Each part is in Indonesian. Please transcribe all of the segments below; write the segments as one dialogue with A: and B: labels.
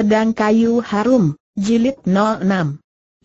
A: Pedang Kayu Harum, Jilid 06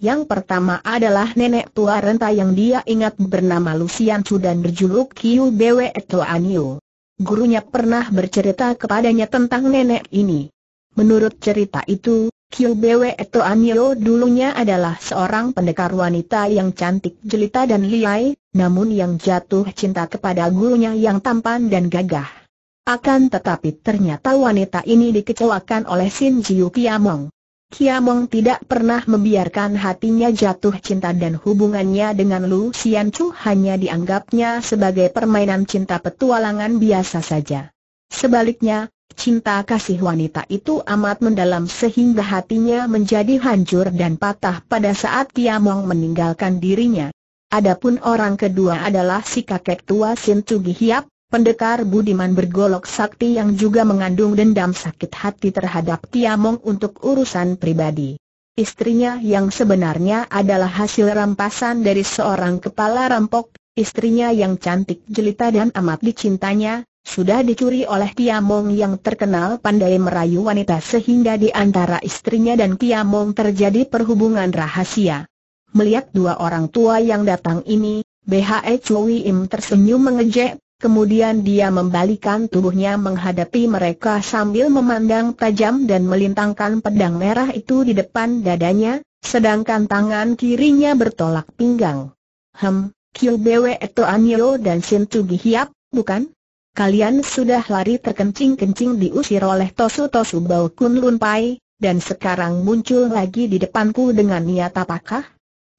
A: yang pertama adalah nenek tua renta yang dia ingat bernama Lucian Chu dan berjuluk Kiu Bwe Anio. Gurunya pernah bercerita kepadanya tentang nenek ini. Menurut cerita itu, Kiu Bwe Anio dulunya adalah seorang pendekar wanita yang cantik jelita dan liai, namun yang jatuh cinta kepada gurunya yang tampan dan gagah. Akan tetapi ternyata wanita ini dikecewakan oleh Sin Jiu Kiamong. Kiamong tidak pernah membiarkan hatinya jatuh cinta dan hubungannya dengan Lu Xian Chu hanya dianggapnya sebagai permainan cinta petualangan biasa saja. Sebaliknya, cinta kasih wanita itu amat mendalam sehingga hatinya menjadi hancur dan patah pada saat Kiamong meninggalkan dirinya. Adapun orang kedua adalah si kakek tua Sin Tugi Hiap, Pendekar Budiman bergolok sakti yang juga mengandung dendam sakit hati terhadap Tiamong untuk urusan pribadi. Istrinya yang sebenarnya adalah hasil rampasan dari seorang kepala rampok, istrinya yang cantik jelita dan amat dicintanya, sudah dicuri oleh Tiamong yang terkenal pandai merayu wanita sehingga di antara istrinya dan Tiamong terjadi perhubungan rahasia. Melihat dua orang tua yang datang ini, BHE Chui Im tersenyum mengejek, Kemudian dia membalikan tubuhnya menghadapi mereka sambil memandang tajam dan melintangkan pedang merah itu di depan dadanya, sedangkan tangan kirinya bertolak pinggang. Hem, Kyubewe Eto Anyo dan Shintugi Hiap, bukan? Kalian sudah lari terkencing-kencing diusir oleh Tosu-Tosu Bau Kun Lun Pai, dan sekarang muncul lagi di depanku dengan niat apakah?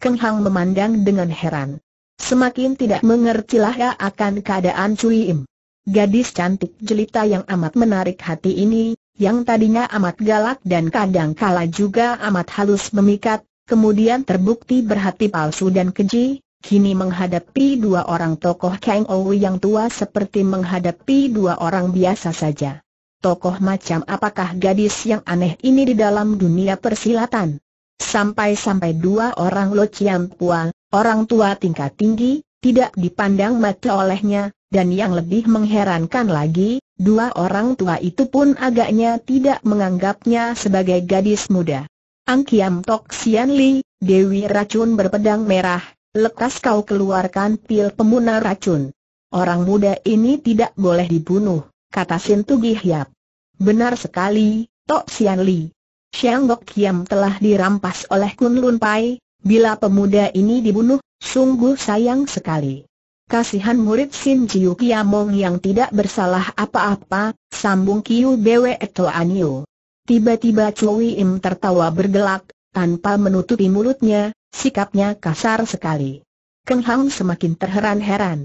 A: Keng Hang memandang dengan heran. Semakin tidak mengertilah ya akan keadaan Cui Im. Gadis cantik jelita yang amat menarik hati ini, yang tadinya amat galak dan kadang kala juga amat halus memikat, kemudian terbukti berhati palsu dan keji, kini menghadapi dua orang tokoh Kang Ou yang tua seperti menghadapi dua orang biasa saja. Tokoh macam apakah gadis yang aneh ini di dalam dunia persilatan? Sampai-sampai dua orang Lo Chiam Pua, orang tua tingkat tinggi, tidak dipandang mata olehnya, dan yang lebih mengherankan lagi, dua orang tua itu pun agaknya tidak menganggapnya sebagai gadis muda. Angkiam Kiam Tok Sian Li, Dewi Racun berpedang merah, lekas kau keluarkan pil pemuna racun. Orang muda ini tidak boleh dibunuh, kata Sintugi Hiap. Benar sekali, Tok Sian Li. Siang Gok Kiam telah dirampas oleh Kun Lun Pai, Bila pemuda ini dibunuh, sungguh sayang sekali. Kasihan murid Sin Jiu Kiamong yang tidak bersalah apa-apa, sambung Kiu Bwe Aniu. Tiba-tiba Chui Im tertawa bergelak, tanpa menutupi mulutnya, sikapnya kasar sekali. Keng Hang semakin terheran-heran.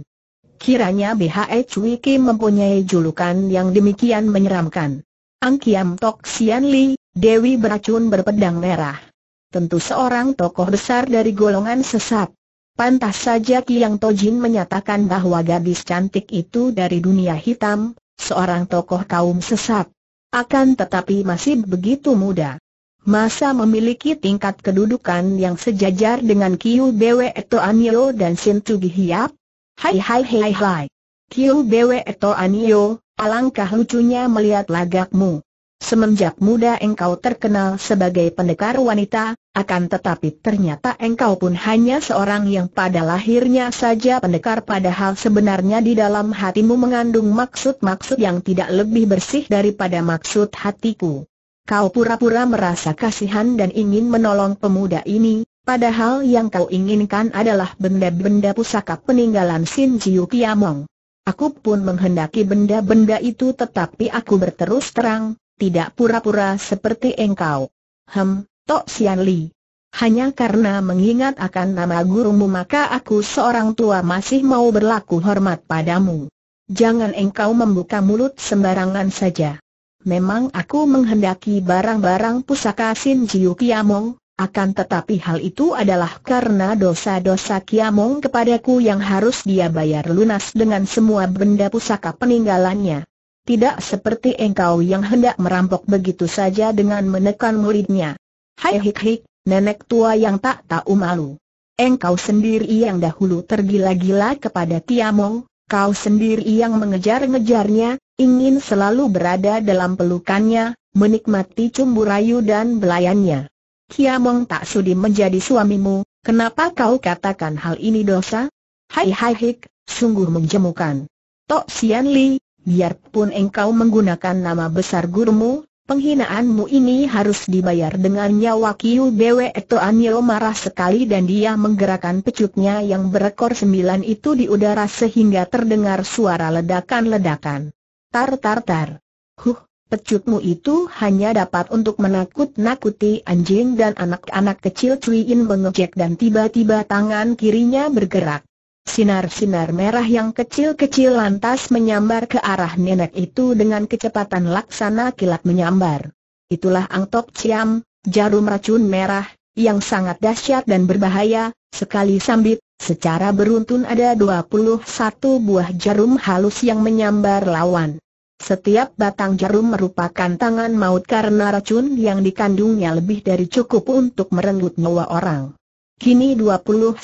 A: Kiranya BHE Chui Kim mempunyai julukan yang demikian menyeramkan. Kiam Tok Sian Li, Dewi beracun berpedang merah tentu seorang tokoh besar dari golongan sesat. Pantas saja Kiang Tojin menyatakan bahwa gadis cantik itu dari dunia hitam, seorang tokoh kaum sesat. Akan tetapi masih begitu muda. Masa memiliki tingkat kedudukan yang sejajar dengan Kiu Bwe Eto Anio dan Sintu Gihiap? Hai hai hai hai. Kiu Bwe Eto Anio, alangkah lucunya melihat lagakmu. Semenjak muda engkau terkenal sebagai pendekar wanita, akan tetapi ternyata engkau pun hanya seorang yang pada lahirnya saja pendekar padahal sebenarnya di dalam hatimu mengandung maksud-maksud yang tidak lebih bersih daripada maksud hatiku. Kau pura-pura merasa kasihan dan ingin menolong pemuda ini, padahal yang kau inginkan adalah benda-benda pusaka peninggalan Sin Jiu Kiamong. Aku pun menghendaki benda-benda itu tetapi aku berterus terang, tidak pura-pura seperti engkau. Hem, Tok Sian Li. Hanya karena mengingat akan nama gurumu maka aku seorang tua masih mau berlaku hormat padamu. Jangan engkau membuka mulut sembarangan saja. Memang aku menghendaki barang-barang pusaka Sin Jiu Kiamong, akan tetapi hal itu adalah karena dosa-dosa Kiamong kepadaku yang harus dia bayar lunas dengan semua benda pusaka peninggalannya. Tidak seperti engkau yang hendak merampok begitu saja dengan menekan muridnya. Hai hik eh, hik, nenek tua yang tak tahu malu. Engkau sendiri yang dahulu tergila-gila kepada Tiamong, kau sendiri yang mengejar-ngejarnya, ingin selalu berada dalam pelukannya, menikmati cumbu rayu dan belayannya. Tiamong tak sudi menjadi suamimu, kenapa kau katakan hal ini dosa? Hai hai hik, sungguh menjemukan. Tok Sian Li, biarpun engkau menggunakan nama besar gurumu, Penghinaanmu ini harus dibayar dengan nyawa Kiu Bwe Toanyo marah sekali dan dia menggerakkan pecutnya yang berekor sembilan itu di udara sehingga terdengar suara ledakan-ledakan. Tar tar tar. Huh, pecutmu itu hanya dapat untuk menakut-nakuti anjing dan anak-anak kecil Cui In mengejek dan tiba-tiba tangan kirinya bergerak. Sinar-sinar merah yang kecil-kecil lantas menyambar ke arah nenek itu dengan kecepatan laksana kilat menyambar. Itulah Tok ciam, jarum racun merah, yang sangat dahsyat dan berbahaya, sekali sambit, secara beruntun ada 21 buah jarum halus yang menyambar lawan. Setiap batang jarum merupakan tangan maut karena racun yang dikandungnya lebih dari cukup untuk merenggut nyawa orang. Kini 21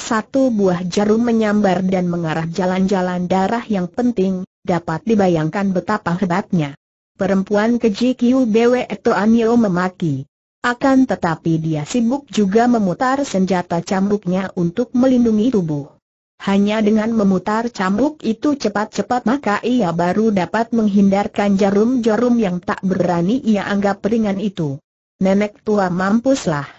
A: buah jarum menyambar dan mengarah jalan-jalan darah yang penting, dapat dibayangkan betapa hebatnya. Perempuan keji Kiu Bwe Anio memaki. Akan tetapi dia sibuk juga memutar senjata cambuknya untuk melindungi tubuh. Hanya dengan memutar cambuk itu cepat-cepat maka ia baru dapat menghindarkan jarum-jarum yang tak berani ia anggap ringan itu. Nenek tua mampuslah.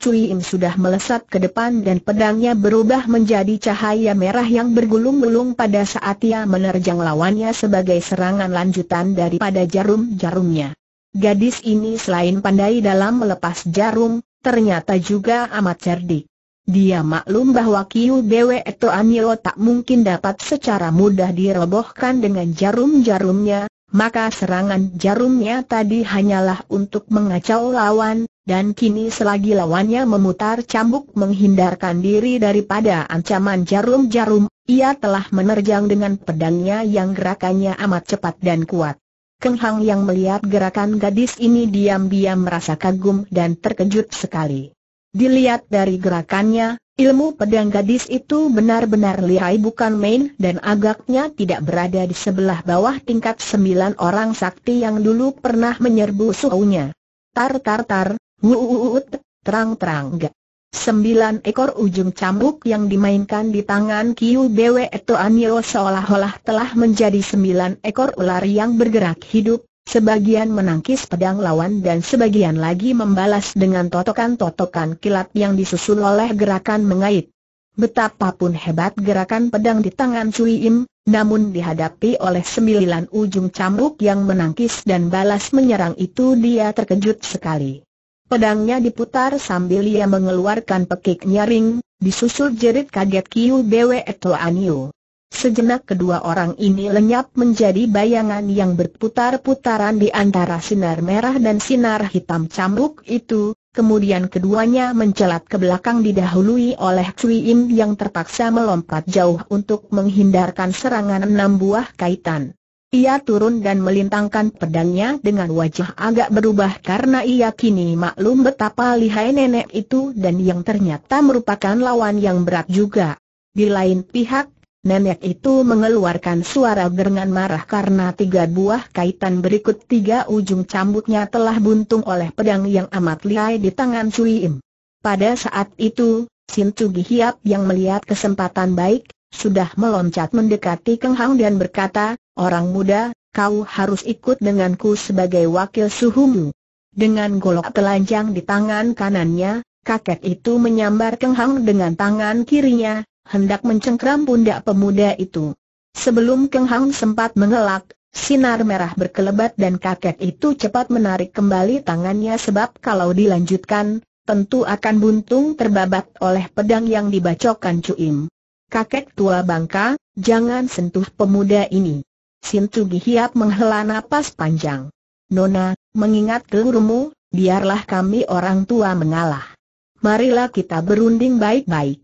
A: Cui Im sudah melesat ke depan dan pedangnya berubah menjadi cahaya merah yang bergulung-gulung pada saat ia menerjang lawannya sebagai serangan lanjutan daripada jarum-jarumnya. Gadis ini selain pandai dalam melepas jarum, ternyata juga amat cerdik. Dia maklum bahwa Kiu Bwe Anilo tak mungkin dapat secara mudah dirobohkan dengan jarum-jarumnya, maka serangan jarumnya tadi hanyalah untuk mengacau lawan, dan kini selagi lawannya memutar cambuk menghindarkan diri daripada ancaman jarum-jarum, ia telah menerjang dengan pedangnya yang gerakannya amat cepat dan kuat. Keng Hang yang melihat gerakan gadis ini diam-diam merasa kagum dan terkejut sekali. Dilihat dari gerakannya, ilmu pedang gadis itu benar-benar lihai bukan main dan agaknya tidak berada di sebelah bawah tingkat sembilan orang sakti yang dulu pernah menyerbu suhunya. Tar tar tar, Wuuut, terang-terang gak. Sembilan ekor ujung cambuk yang dimainkan di tangan Kiu Bwe Eto Anio seolah-olah telah menjadi sembilan ekor ular yang bergerak hidup, sebagian menangkis pedang lawan dan sebagian lagi membalas dengan totokan-totokan kilat yang disusul oleh gerakan mengait. Betapapun hebat gerakan pedang di tangan Sui Im, namun dihadapi oleh sembilan ujung cambuk yang menangkis dan balas menyerang itu dia terkejut sekali. Pedangnya diputar sambil ia mengeluarkan pekik nyaring, disusul jerit kaget Kiu Bwe Anio. Sejenak kedua orang ini lenyap menjadi bayangan yang berputar-putaran di antara sinar merah dan sinar hitam cambuk itu, kemudian keduanya mencelat ke belakang didahului oleh Cui Im yang terpaksa melompat jauh untuk menghindarkan serangan enam buah kaitan. Ia turun dan melintangkan pedangnya dengan wajah agak berubah karena ia kini maklum betapa lihai nenek itu dan yang ternyata merupakan lawan yang berat juga. Di lain pihak, nenek itu mengeluarkan suara gerengan marah karena tiga buah kaitan berikut tiga ujung cambuknya telah buntung oleh pedang yang amat lihai di tangan Cui Im. Pada saat itu, Sin Cugi Hiap yang melihat kesempatan baik, sudah meloncat mendekati Keng Hang dan berkata, Orang muda, kau harus ikut denganku sebagai wakil suhumu. Dengan golok telanjang di tangan kanannya, kakek itu menyambar Keng Hang dengan tangan kirinya, hendak mencengkram pundak pemuda itu. Sebelum Keng Hang sempat mengelak, sinar merah berkelebat dan kakek itu cepat menarik kembali tangannya sebab kalau dilanjutkan, tentu akan buntung terbabat oleh pedang yang dibacokan Cuim kakek tua bangka, jangan sentuh pemuda ini. Sintu Gihiap menghela napas panjang. Nona, mengingat gurumu, biarlah kami orang tua mengalah. Marilah kita berunding baik-baik.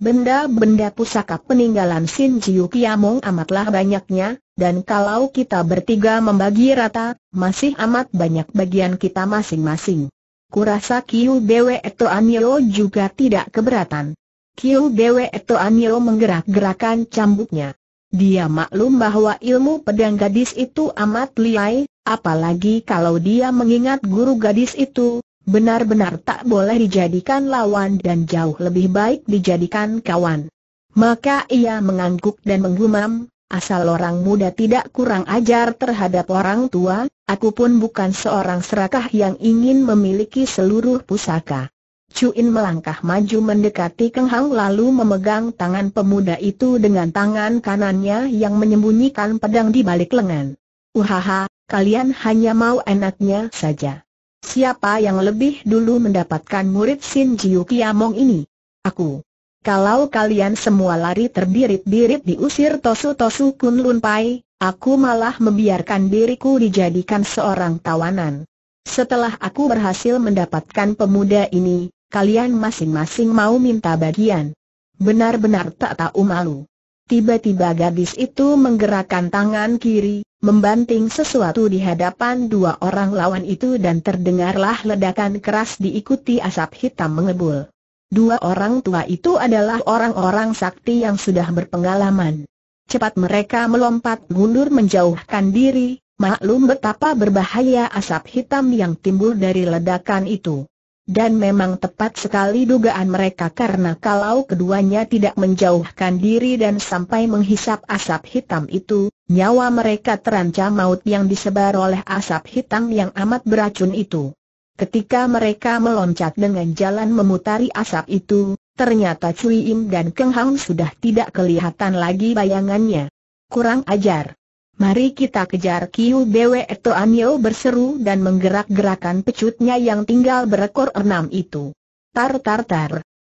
A: Benda-benda pusaka peninggalan Sin Jiu Kiamong amatlah banyaknya, dan kalau kita bertiga membagi rata, masih amat banyak bagian kita masing-masing. Kurasa Kiu Bwe Eto Anio juga tidak keberatan. Kiu Bwe Toanio menggerak-gerakan cambuknya. Dia maklum bahwa ilmu pedang gadis itu amat liai, apalagi kalau dia mengingat guru gadis itu, benar-benar tak boleh dijadikan lawan dan jauh lebih baik dijadikan kawan. Maka ia mengangguk dan menggumam, asal orang muda tidak kurang ajar terhadap orang tua, aku pun bukan seorang serakah yang ingin memiliki seluruh pusaka. Cuin melangkah maju mendekati Keng Hang lalu memegang tangan pemuda itu dengan tangan kanannya yang menyembunyikan pedang di balik lengan. Uhaha, kalian hanya mau enaknya saja. Siapa yang lebih dulu mendapatkan murid Sin Jiu Kiamong ini? Aku. Kalau kalian semua lari terbirit-birit diusir Tosu-Tosu Kun Lun Pai, aku malah membiarkan diriku dijadikan seorang tawanan. Setelah aku berhasil mendapatkan pemuda ini, kalian masing-masing mau minta bagian. Benar-benar tak tahu malu. Tiba-tiba gadis itu menggerakkan tangan kiri, membanting sesuatu di hadapan dua orang lawan itu dan terdengarlah ledakan keras diikuti asap hitam mengebul. Dua orang tua itu adalah orang-orang sakti yang sudah berpengalaman. Cepat mereka melompat mundur menjauhkan diri, maklum betapa berbahaya asap hitam yang timbul dari ledakan itu. Dan memang tepat sekali dugaan mereka karena kalau keduanya tidak menjauhkan diri dan sampai menghisap asap hitam itu, nyawa mereka terancam maut yang disebar oleh asap hitam yang amat beracun itu. Ketika mereka meloncat dengan jalan memutari asap itu, ternyata Cui Im dan Keng Hang sudah tidak kelihatan lagi bayangannya. Kurang ajar. Mari kita kejar Kiu Bwe etoanio berseru dan menggerak-gerakan pecutnya yang tinggal berekor enam itu. Tar tar tar.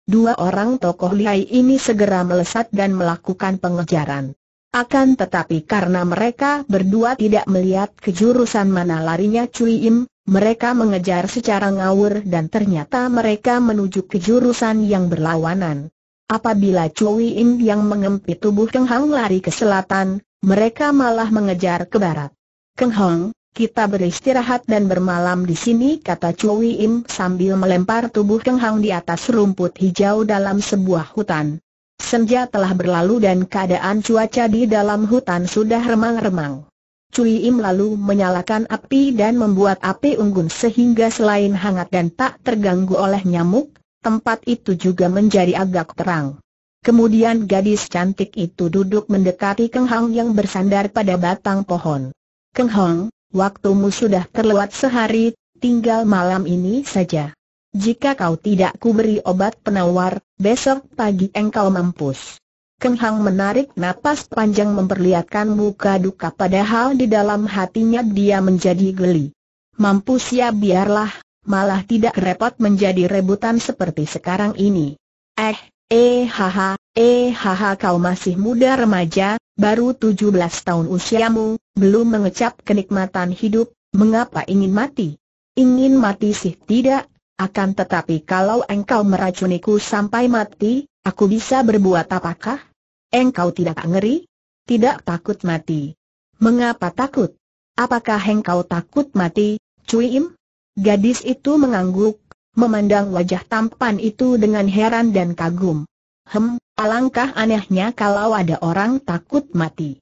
A: Dua orang tokoh lihai ini segera melesat dan melakukan pengejaran. Akan tetapi karena mereka berdua tidak melihat kejurusan mana larinya Cui Im, mereka mengejar secara ngawur dan ternyata mereka menuju kejurusan yang berlawanan. Apabila Cui Im yang mengempit tubuh Keng Hang lari ke selatan, mereka malah mengejar ke barat. Keng Hong, kita beristirahat dan bermalam di sini kata Cui Im sambil melempar tubuh Keng Hong di atas rumput hijau dalam sebuah hutan. Senja telah berlalu dan keadaan cuaca di dalam hutan sudah remang-remang. Cui Im lalu menyalakan api dan membuat api unggun sehingga selain hangat dan tak terganggu oleh nyamuk, tempat itu juga menjadi agak terang. Kemudian gadis cantik itu duduk mendekati Keng Hong yang bersandar pada batang pohon. Keng Hong, waktumu sudah terlewat sehari, tinggal malam ini saja. Jika kau tidak kuberi obat penawar, besok pagi engkau mampus. Keng Hang menarik napas panjang memperlihatkan muka duka padahal di dalam hatinya dia menjadi geli. Mampus ya biarlah, malah tidak repot menjadi rebutan seperti sekarang ini. Eh, Eh haha, eh haha kau masih muda remaja, baru 17 tahun usiamu, belum mengecap kenikmatan hidup, mengapa ingin mati? Ingin mati sih tidak, akan tetapi kalau engkau meracuniku sampai mati, aku bisa berbuat apakah? Engkau tidak ngeri? Tidak takut mati. Mengapa takut? Apakah engkau takut mati, Im? Gadis itu mengangguk, memandang wajah tampan itu dengan heran dan kagum. Hem, alangkah anehnya kalau ada orang takut mati.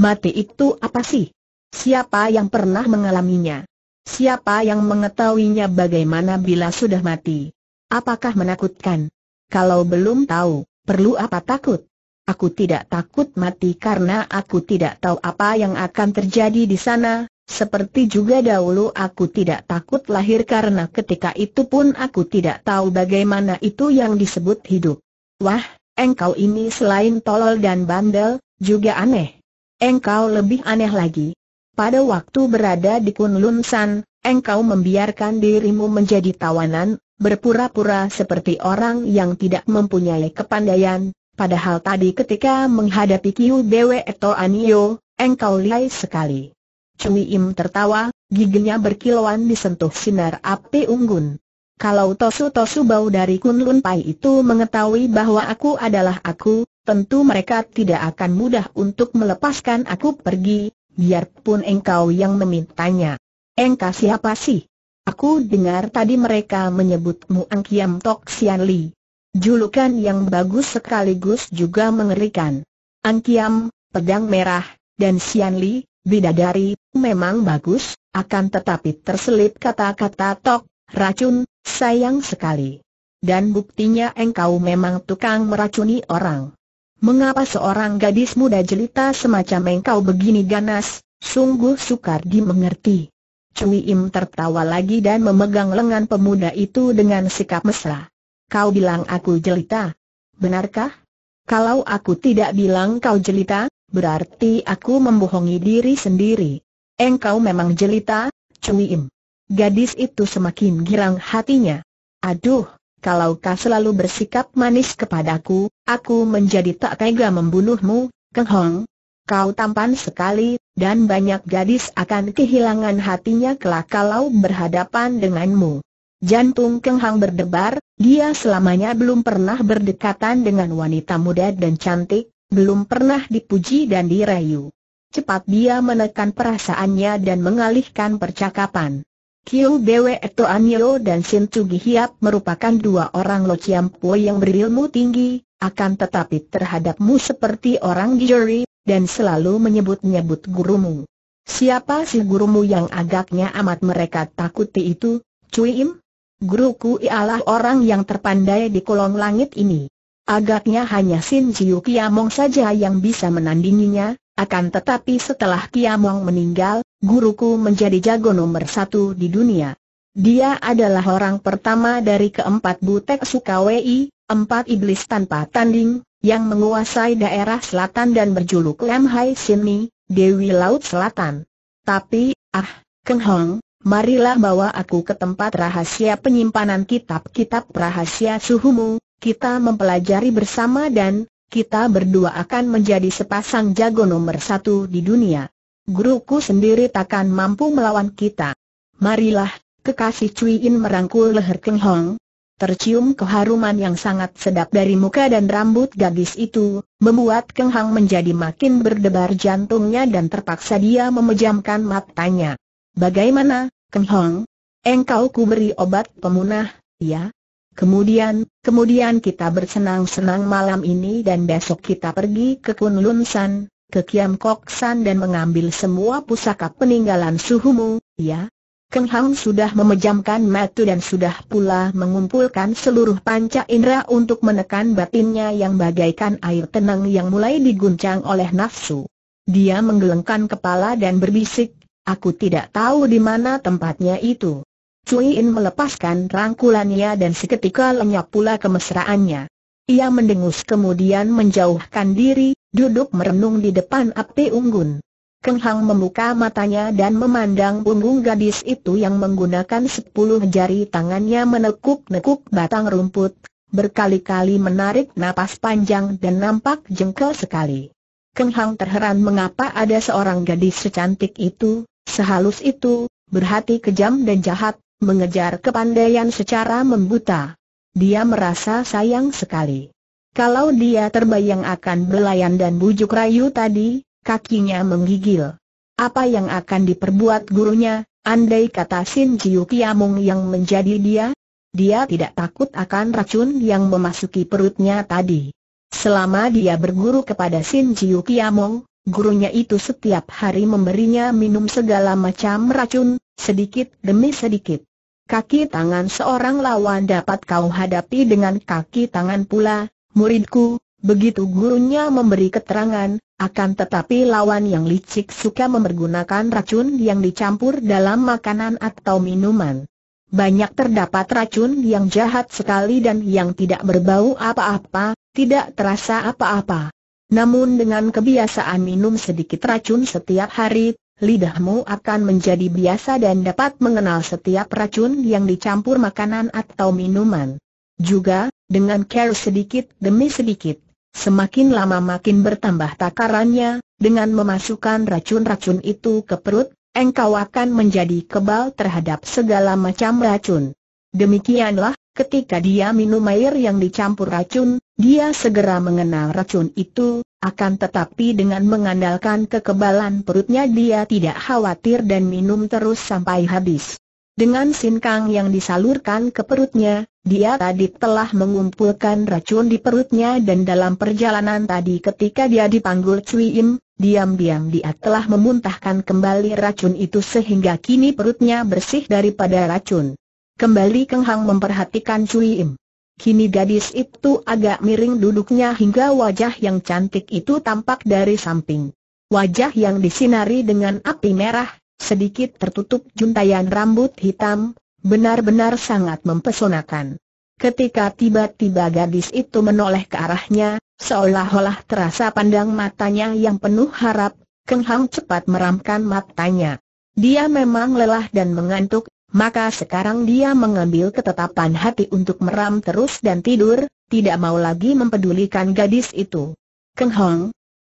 A: Mati itu apa sih? Siapa yang pernah mengalaminya? Siapa yang mengetahuinya bagaimana bila sudah mati? Apakah menakutkan? Kalau belum tahu, perlu apa takut? Aku tidak takut mati karena aku tidak tahu apa yang akan terjadi di sana, seperti juga dahulu aku tidak takut lahir karena ketika itu pun aku tidak tahu bagaimana itu yang disebut hidup. Wah, engkau ini selain tolol dan bandel, juga aneh. Engkau lebih aneh lagi. Pada waktu berada di Kunlun San, engkau membiarkan dirimu menjadi tawanan, berpura-pura seperti orang yang tidak mempunyai kepandaian, padahal tadi ketika menghadapi Kiu Bwe atau Anio, engkau lihai sekali. Cui Im tertawa, giginya berkilauan disentuh sinar api unggun. Kalau tosu-tosu bau dari Kunlun Pai itu mengetahui bahwa aku adalah aku, tentu mereka tidak akan mudah untuk melepaskan aku pergi, biarpun engkau yang memintanya. Engkau siapa sih? Aku dengar tadi mereka menyebutmu Ang Tok Sian Li. Julukan yang bagus sekaligus juga mengerikan. Ang Pedang Merah, dan Sian Li, Bidadari, memang bagus, akan tetapi terselip kata-kata tok, racun, sayang sekali. Dan buktinya engkau memang tukang meracuni orang. Mengapa seorang gadis muda jelita semacam engkau begini ganas, sungguh sukar dimengerti. Cui Im tertawa lagi dan memegang lengan pemuda itu dengan sikap mesra. Kau bilang aku jelita? Benarkah? Kalau aku tidak bilang kau jelita, Berarti aku membohongi diri sendiri. Engkau memang jelita, Cui Im. Gadis itu semakin girang hatinya. Aduh, kalau kau selalu bersikap manis kepadaku, aku menjadi tak tega membunuhmu, Keng Hong. Kau tampan sekali, dan banyak gadis akan kehilangan hatinya kelak kalau berhadapan denganmu. Jantung Keng Hong berdebar, dia selamanya belum pernah berdekatan dengan wanita muda dan cantik, belum pernah dipuji dan dirayu. Cepat dia menekan perasaannya dan mengalihkan percakapan. Kiu Bwe Eto Anyo dan Sin Cugi Hiap merupakan dua orang Lo Chiam Po yang berilmu tinggi, akan tetapi terhadapmu seperti orang juri, dan selalu menyebut-nyebut gurumu. Siapa si gurumu yang agaknya amat mereka takuti itu, Cui Im? Guruku ialah orang yang terpandai di kolong langit ini. Agaknya hanya Sin Jiu Kiamong saja yang bisa menandinginya, akan tetapi setelah Kiamong meninggal, guruku menjadi jago nomor satu di dunia. Dia adalah orang pertama dari keempat butek Sukawei, empat iblis tanpa tanding, yang menguasai daerah selatan dan berjuluk Lam Hai Sini, Dewi Laut Selatan. Tapi, ah, Keng Hong, marilah bawa aku ke tempat rahasia penyimpanan kitab-kitab rahasia suhumu, kita mempelajari bersama dan kita berdua akan menjadi sepasang jago nomor satu di dunia. Guruku sendiri takkan mampu melawan kita. Marilah, kekasih Cui In merangkul leher Keng Hong. Tercium keharuman yang sangat sedap dari muka dan rambut gadis itu, membuat Keng Hong menjadi makin berdebar jantungnya dan terpaksa dia memejamkan matanya. Bagaimana, Keng Hong? Engkau kuberi obat pemunah, ya? Kemudian, kemudian kita bersenang-senang malam ini dan besok kita pergi ke Kunlun San, ke Kiam Kok San dan mengambil semua pusaka peninggalan suhumu, ya? Keng Hang sudah memejamkan mata dan sudah pula mengumpulkan seluruh panca indera untuk menekan batinnya yang bagaikan air tenang yang mulai diguncang oleh nafsu. Dia menggelengkan kepala dan berbisik, aku tidak tahu di mana tempatnya itu. Cui In melepaskan rangkulannya dan seketika lenyap pula kemesraannya. Ia mendengus kemudian menjauhkan diri, duduk merenung di depan api unggun. Keng Hang membuka matanya dan memandang punggung gadis itu yang menggunakan sepuluh jari tangannya menekuk-nekuk batang rumput, berkali-kali menarik napas panjang dan nampak jengkel sekali. Keng Hang terheran mengapa ada seorang gadis secantik itu, sehalus itu, berhati kejam dan jahat, mengejar kepandaian secara membuta. Dia merasa sayang sekali. Kalau dia terbayang akan belayan dan bujuk rayu tadi, kakinya menggigil. Apa yang akan diperbuat gurunya, andai kata Sin Jiu Kiamung yang menjadi dia? Dia tidak takut akan racun yang memasuki perutnya tadi. Selama dia berguru kepada Sin Jiu Kiamung, Gurunya itu setiap hari memberinya minum segala macam racun, sedikit demi sedikit. Kaki tangan seorang lawan dapat kau hadapi dengan kaki tangan pula, muridku, begitu gurunya memberi keterangan, akan tetapi lawan yang licik suka mempergunakan racun yang dicampur dalam makanan atau minuman. Banyak terdapat racun yang jahat sekali dan yang tidak berbau apa-apa, tidak terasa apa-apa. Namun dengan kebiasaan minum sedikit racun setiap hari, lidahmu akan menjadi biasa dan dapat mengenal setiap racun yang dicampur makanan atau minuman. Juga, dengan care sedikit demi sedikit, semakin lama makin bertambah takarannya, dengan memasukkan racun-racun itu ke perut, engkau akan menjadi kebal terhadap segala macam racun. Demikianlah, ketika dia minum air yang dicampur racun, dia segera mengenal racun itu, akan tetapi dengan mengandalkan kekebalan perutnya dia tidak khawatir dan minum terus sampai habis. Dengan sinkang yang disalurkan ke perutnya, dia tadi telah mengumpulkan racun di perutnya dan dalam perjalanan tadi ketika dia dipanggul Cui Im, diam-diam dia telah memuntahkan kembali racun itu sehingga kini perutnya bersih daripada racun. Kembali Keng Hang memperhatikan Cui Im. Kini gadis itu agak miring duduknya hingga wajah yang cantik itu tampak dari samping. Wajah yang disinari dengan api merah, sedikit tertutup juntayan rambut hitam, benar-benar sangat mempesonakan. Ketika tiba-tiba gadis itu menoleh ke arahnya, seolah-olah terasa pandang matanya yang penuh harap, Keng Hang cepat meramkan matanya. Dia memang lelah dan mengantuk, maka sekarang dia mengambil ketetapan hati untuk meram terus dan tidur, tidak mau lagi mempedulikan gadis itu. Keng Hong,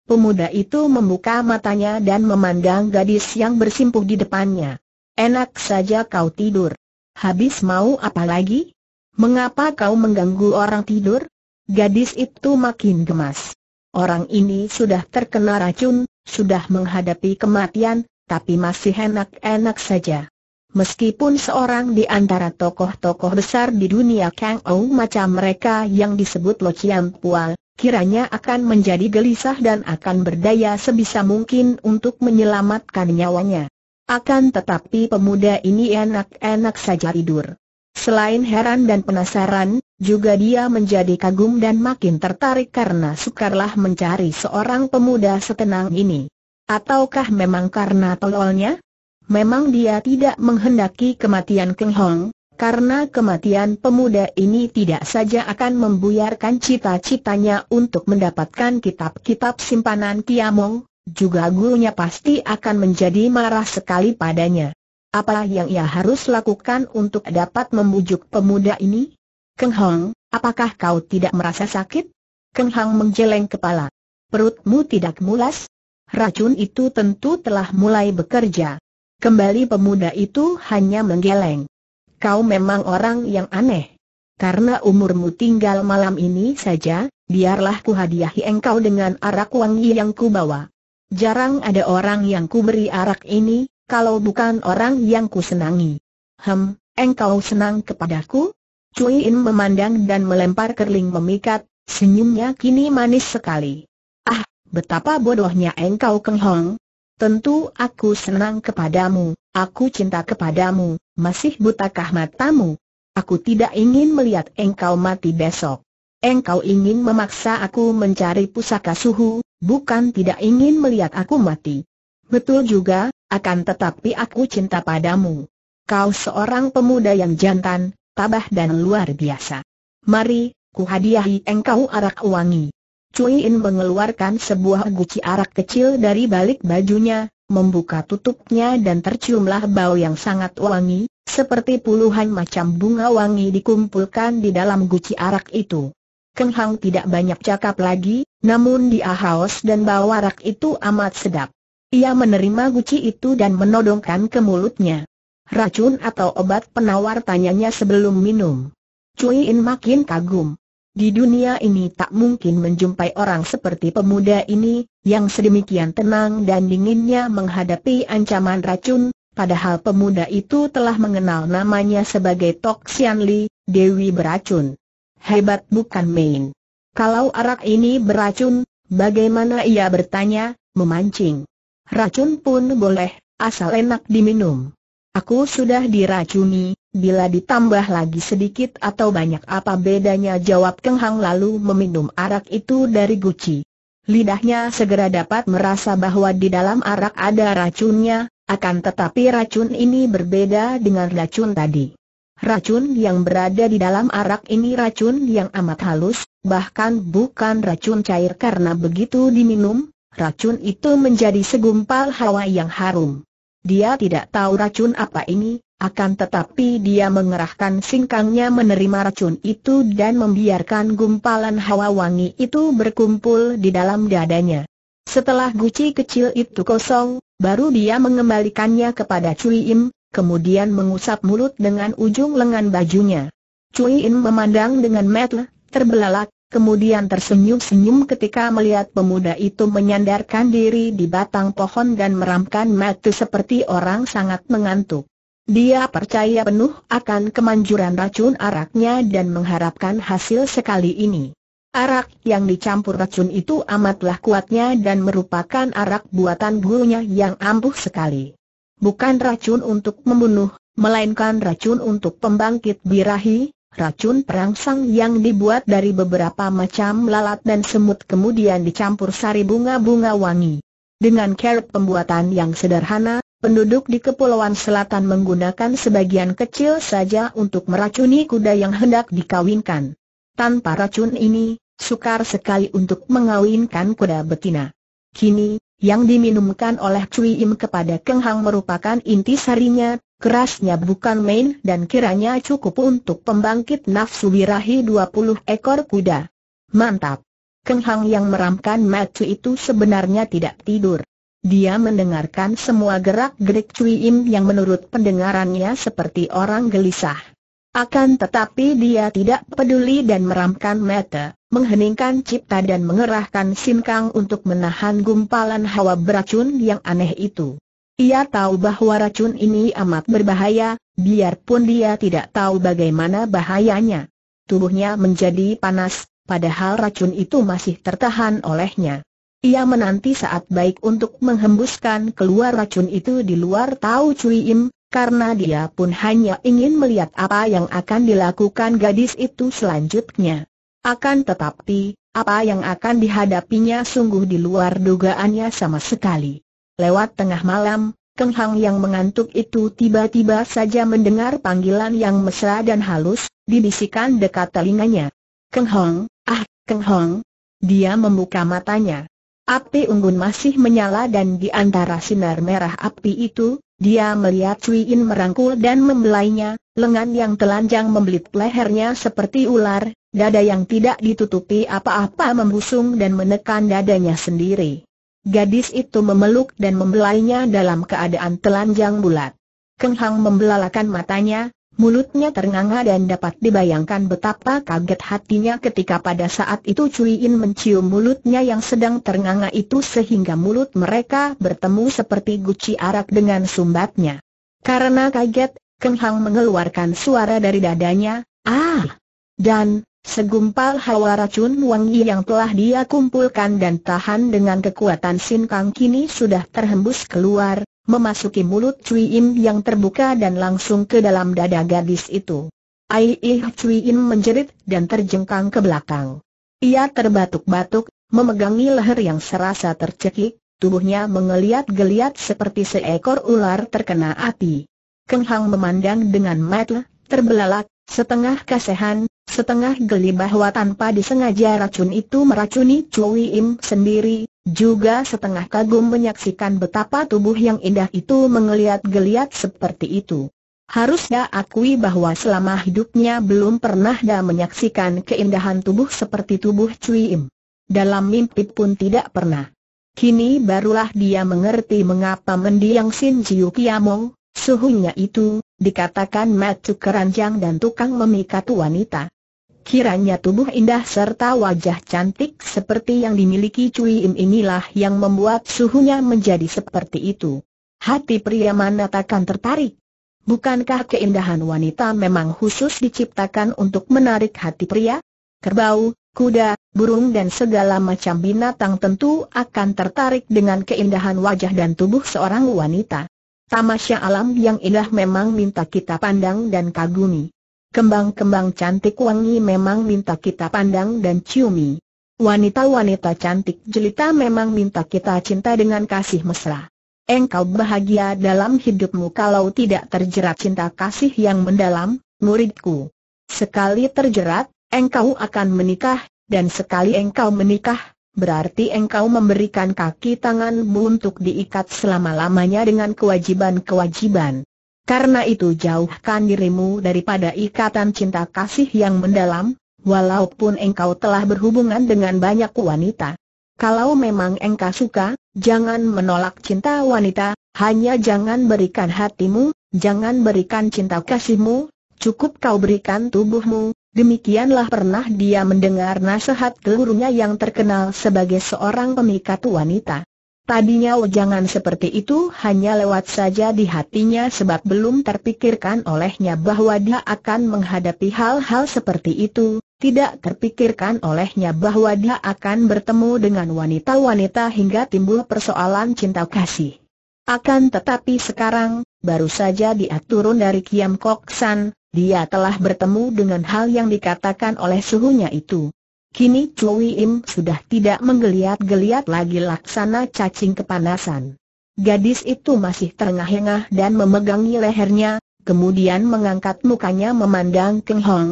A: pemuda itu membuka matanya dan memandang gadis yang bersimpuh di depannya. Enak saja kau tidur. Habis mau apa lagi? Mengapa kau mengganggu orang tidur? Gadis itu makin gemas. Orang ini sudah terkena racun, sudah menghadapi kematian, tapi masih enak-enak saja. Meskipun seorang di antara tokoh-tokoh besar di dunia Kang Ou macam mereka yang disebut Lo Chiam Pual, kiranya akan menjadi gelisah dan akan berdaya sebisa mungkin untuk menyelamatkan nyawanya. Akan tetapi pemuda ini enak-enak saja tidur. Selain heran dan penasaran, juga dia menjadi kagum dan makin tertarik karena sukarlah mencari seorang pemuda setenang ini. Ataukah memang karena tololnya? Memang dia tidak menghendaki kematian Keng Hong, karena kematian pemuda ini tidak saja akan membuyarkan cita-citanya untuk mendapatkan kitab-kitab simpanan Kiamong, juga gurunya pasti akan menjadi marah sekali padanya. Apa yang ia harus lakukan untuk dapat membujuk pemuda ini? Keng Hong, apakah kau tidak merasa sakit? Keng Hong menjeleng kepala. Perutmu tidak mulas? Racun itu tentu telah mulai bekerja. Kembali pemuda itu hanya menggeleng. Kau memang orang yang aneh. Karena umurmu tinggal malam ini saja, biarlah ku hadiahi engkau dengan arak wangi yang ku bawa. Jarang ada orang yang ku beri arak ini, kalau bukan orang yang ku senangi. Hem, engkau senang kepadaku? Cui In memandang dan melempar kerling memikat, senyumnya kini manis sekali. Ah, betapa bodohnya engkau Keng Hong, Tentu aku senang kepadamu, aku cinta kepadamu, masih butakah matamu? Aku tidak ingin melihat engkau mati besok. Engkau ingin memaksa aku mencari pusaka suhu, bukan tidak ingin melihat aku mati. Betul juga, akan tetapi aku cinta padamu. Kau seorang pemuda yang jantan, tabah dan luar biasa. Mari, kuhadiahi engkau arak wangi. Cui In mengeluarkan sebuah guci arak kecil dari balik bajunya, membuka tutupnya dan terciumlah bau yang sangat wangi, seperti puluhan macam bunga wangi dikumpulkan di dalam guci arak itu. Keng Hang tidak banyak cakap lagi, namun dia haus dan bau arak itu amat sedap. Ia menerima guci itu dan menodongkan ke mulutnya. Racun atau obat penawar tanyanya sebelum minum. Cui In makin kagum. Di dunia ini tak mungkin menjumpai orang seperti pemuda ini, yang sedemikian tenang dan dinginnya menghadapi ancaman racun, padahal pemuda itu telah mengenal namanya sebagai Tok Sian Li, Dewi Beracun. Hebat bukan main. Kalau arak ini beracun, bagaimana ia bertanya, memancing. Racun pun boleh, asal enak diminum. Aku sudah diracuni, Bila ditambah lagi sedikit atau banyak apa bedanya jawab Keng Hang lalu meminum arak itu dari guci. Lidahnya segera dapat merasa bahwa di dalam arak ada racunnya, akan tetapi racun ini berbeda dengan racun tadi. Racun yang berada di dalam arak ini racun yang amat halus, bahkan bukan racun cair karena begitu diminum, racun itu menjadi segumpal hawa yang harum. Dia tidak tahu racun apa ini, akan tetapi dia mengerahkan singkangnya menerima racun itu dan membiarkan gumpalan hawa wangi itu berkumpul di dalam dadanya. Setelah guci kecil itu kosong, baru dia mengembalikannya kepada Cui Im, kemudian mengusap mulut dengan ujung lengan bajunya. Cui Im memandang dengan metel, terbelalak, kemudian tersenyum-senyum ketika melihat pemuda itu menyandarkan diri di batang pohon dan meramkan mata seperti orang sangat mengantuk. Dia percaya penuh akan kemanjuran racun araknya dan mengharapkan hasil sekali ini. Arak yang dicampur racun itu amatlah kuatnya dan merupakan arak buatan gurunya yang ampuh sekali. Bukan racun untuk membunuh, melainkan racun untuk pembangkit birahi, Racun perangsang yang dibuat dari beberapa macam lalat dan semut kemudian dicampur sari bunga-bunga wangi. Dengan cara pembuatan yang sederhana, penduduk di Kepulauan Selatan menggunakan sebagian kecil saja untuk meracuni kuda yang hendak dikawinkan. Tanpa racun ini, sukar sekali untuk mengawinkan kuda betina. Kini, yang diminumkan oleh Cui Im kepada Keng Hang merupakan inti sarinya, Kerasnya bukan main dan kiranya cukup untuk pembangkit nafsu birahi 20 ekor kuda. Mantap! Keng Hang yang meramkan Macu itu sebenarnya tidak tidur. Dia mendengarkan semua gerak-gerik Cui Im yang menurut pendengarannya seperti orang gelisah. Akan tetapi dia tidak peduli dan meramkan mata, mengheningkan cipta dan mengerahkan sinkang untuk menahan gumpalan hawa beracun yang aneh itu. Ia tahu bahwa racun ini amat berbahaya, biarpun dia tidak tahu bagaimana bahayanya. Tubuhnya menjadi panas, padahal racun itu masih tertahan olehnya. Ia menanti saat baik untuk menghembuskan keluar racun itu di luar tahu Cui Im, karena dia pun hanya ingin melihat apa yang akan dilakukan gadis itu selanjutnya. Akan tetapi, apa yang akan dihadapinya sungguh di luar dugaannya sama sekali. Lewat tengah malam, Keng Hang yang mengantuk itu tiba-tiba saja mendengar panggilan yang mesra dan halus, dibisikkan dekat telinganya. Keng Hong, ah, Keng Hong. Dia membuka matanya. Api unggun masih menyala dan di antara sinar merah api itu, dia melihat Cui In merangkul dan membelainya, lengan yang telanjang membelit lehernya seperti ular, dada yang tidak ditutupi apa-apa membusung dan menekan dadanya sendiri. Gadis itu memeluk dan membelainya dalam keadaan telanjang bulat. Keng Hang membelalakan matanya, mulutnya ternganga dan dapat dibayangkan betapa kaget hatinya ketika pada saat itu Cui In mencium mulutnya yang sedang ternganga itu sehingga mulut mereka bertemu seperti guci arak dengan sumbatnya. Karena kaget, Keng Hang mengeluarkan suara dari dadanya, Ah! Dan, Segumpal hawa racun wangi yang telah dia kumpulkan dan tahan dengan kekuatan Sin kini sudah terhembus keluar, memasuki mulut Cui Im yang terbuka dan langsung ke dalam dada gadis itu. Aiih Cui Im menjerit dan terjengkang ke belakang. Ia terbatuk-batuk, memegangi leher yang serasa tercekik, tubuhnya mengeliat-geliat seperti seekor ular terkena api. Keng Hang memandang dengan mata terbelalak, setengah kasehan, setengah geli bahwa tanpa disengaja racun itu meracuni Cui Im sendiri, juga setengah kagum menyaksikan betapa tubuh yang indah itu mengeliat-geliat seperti itu. Harusnya akui bahwa selama hidupnya belum pernah dia menyaksikan keindahan tubuh seperti tubuh Cui Im. Dalam mimpi pun tidak pernah. Kini barulah dia mengerti mengapa mendiang Sin Jiu Kiamong, suhunya itu, dikatakan matu keranjang dan tukang memikat wanita. Kiranya tubuh indah serta wajah cantik seperti yang dimiliki Cui Im inilah yang membuat suhunya menjadi seperti itu. Hati pria mana takkan tertarik. Bukankah keindahan wanita memang khusus diciptakan untuk menarik hati pria? Kerbau, kuda, burung dan segala macam binatang tentu akan tertarik dengan keindahan wajah dan tubuh seorang wanita. Tamasya alam yang indah memang minta kita pandang dan kagumi. Kembang-kembang cantik wangi memang minta kita pandang dan ciumi. Wanita-wanita cantik jelita memang minta kita cinta dengan kasih mesra. Engkau bahagia dalam hidupmu kalau tidak terjerat cinta kasih yang mendalam, muridku. Sekali terjerat, engkau akan menikah, dan sekali engkau menikah, berarti engkau memberikan kaki tanganmu untuk diikat selama-lamanya dengan kewajiban-kewajiban. Karena itu jauhkan dirimu daripada ikatan cinta kasih yang mendalam, walaupun engkau telah berhubungan dengan banyak wanita. Kalau memang engkau suka, jangan menolak cinta wanita, hanya jangan berikan hatimu, jangan berikan cinta kasihmu, cukup kau berikan tubuhmu. Demikianlah pernah dia mendengar nasihat gurunya yang terkenal sebagai seorang pemikat wanita. Tadinya jangan seperti itu hanya lewat saja di hatinya sebab belum terpikirkan olehnya bahwa dia akan menghadapi hal-hal seperti itu, tidak terpikirkan olehnya bahwa dia akan bertemu dengan wanita-wanita hingga timbul persoalan cinta kasih. Akan tetapi sekarang, baru saja dia turun dari Kiam Kok San, dia telah bertemu dengan hal yang dikatakan oleh suhunya itu. Kini Chloe Im sudah tidak menggeliat-geliat lagi laksana cacing kepanasan. Gadis itu masih terengah-engah dan memegangi lehernya, kemudian mengangkat mukanya memandang Keng Hong.